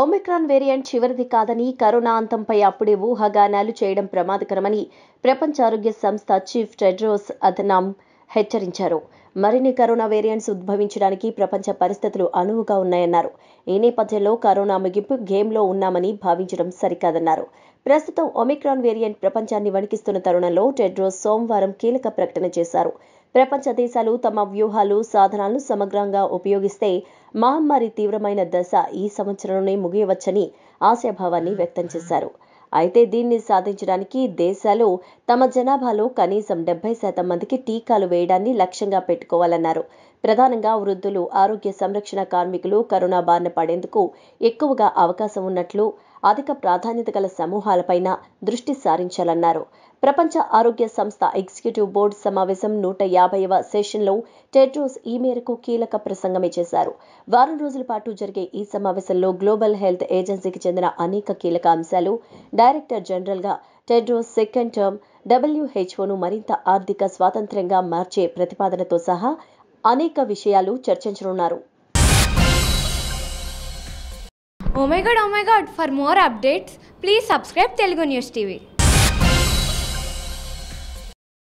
Omicron variant చివరిది కాదని corona అంతంపై అప్పుడే ఊహాగానాలు చేయడం ప్రమాదకరమని ప్రపంచ ఆరోగ్య సంస్థ చీఫ్ టెడ్రోస్ అథనామ్ హెచ్చరించారు మరిన్ని కరోనా వేరియంట్స్ ఉద్భవించడానికి ప్రపంచ పరిస్థితులు అనువుగా ఉన్నాయన్నారు ఈ నేపథ్యంలో కరోనా ముగింపు గేమ్లో ఉన్నామని భావించడం సరికాదన్నారు ప్రస్తుతం ఒమిక్రాన్ వేరియంట్ ప్రపంచాన్ని వణికిస్తున్న తరుణంలో టెడ్రోస్ సోమవారం కీలక ప్రకటన చేశారు ప్రపంచ దేశాలు తమ వ్యూహాలు సాధనాలను సమగ్రంగా ఉపయోగిస్తే మహమ్మారి తీవ్రమైన దశ ఈ సంవత్సరంలోనే ముగియవచ్చని ఆశాభావాన్ని వ్యక్తం చేశారు అయితే దీన్ని సాధించడానికి దేశాలు తమ జనాభాలో కనీసం డెబ్బై శాతం మందికి టీకాలు వేయడాన్ని లక్ష్యంగా పెట్టుకోవాలన్నారు ప్రధానంగా వృద్ధులు ఆరోగ్య సంరక్షణ కార్మికులు కరోనా బారిన పడేందుకు ఎక్కువగా అవకాశం ఉన్నట్లు అధిక ప్రాధాన్యత గల సమూహాలపైన దృష్టి సారించాలన్నారు ప్రపంచ ఆరోగ్య సంస్థ ఎగ్జిక్యూటివ్ బోర్డు సమావేశం నూట యాభైవ సెషన్లో టెడ్రోస్ ఈ మేరకు కీలక ప్రసంగమే చేశారు వారం రోజుల పాటు జరిగే ఈ సమావేశంలో గ్లోబల్ హెల్త్ ఏజెన్సీకి చెందిన అనేక కీలక అంశాలు డైరెక్టర్ జనరల్గా టెడ్రోస్ సెకండ్ టర్మ్ డబ్ల్యూహెచ్ఓను మరింత ఆర్థిక స్వాతంత్ర్యంగా మార్చే ప్రతిపాదనతో సహా అనేక విషయాలు చర్చించనున్నారు oh my god oh my god for more updates please subscribe Telugu news TV